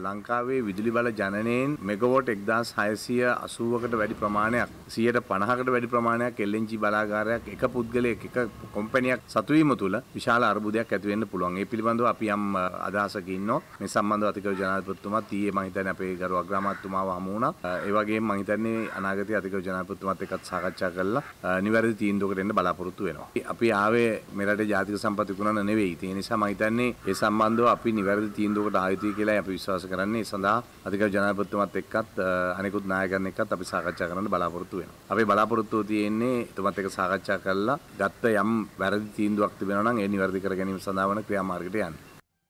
ලංකාවේ විදුලි බල ජනනයෙන් මෙගවෝට් එක්දස් හයසිය අසුවකට වැඩි ප්‍රමාණයක් සියයට පණහකට වැඩි ප්‍රමාණයක් එල්ලෙන්චි බලාගාරයක් එක පුද්ගලයක් එක කොම්පැනියක් සතුවීම තුළ විශාල අර්බුදයක් ඇතිවෙන්න පුළුවන් ඒ පිළිබඳව අපි යම් අදහසකින්න මේ සම්බන්ධ අතිකර ජනාධිපතිතුමා ඊයේ මම හිතන්නේ අපේ ගරු අග්‍රාමාත්‍යතුමාව හමු වුණා ඒ වගේම මම හිතන්නේ අනාගතයේ අතිකර ජනාධිපතිතුමාත් එක්කත් සාකච්ඡා කරලා නිවැරදි තීන්දුවකට එන්න බලාපොරොත්තු වෙනවා අපි ආවේ මෙරටේ ජාතික සම්පත් විකුණන්න නෙවෙයි ඒ නිසා මම හිතන්නේ ඒ සම්බන්ධව අපි නිවැරදි තීන්දුවකට ආයතී කියලා අපි විශ්වාස ප්‍රකාශ කරන්නේ සඳහා අධිකරණ ජනාධිපතිතුමත් එක්කත් අනෙකුත් නායකයන් එක්කත් අපි සාකච්ඡා කරන්න බලාපොරොත්තු වෙනවා. අපි බලාපොරොත්තු තියෙන්නේ එතුමත් එක්ක සාකච්ඡා කරලා ගත්ත යම් වැරදි තීන්දුවක් තිබෙනවා නම් ඒ නිවැරදි කර ගැනීම සඳහා වන ක්‍රියාමාර්ගයට යන්න.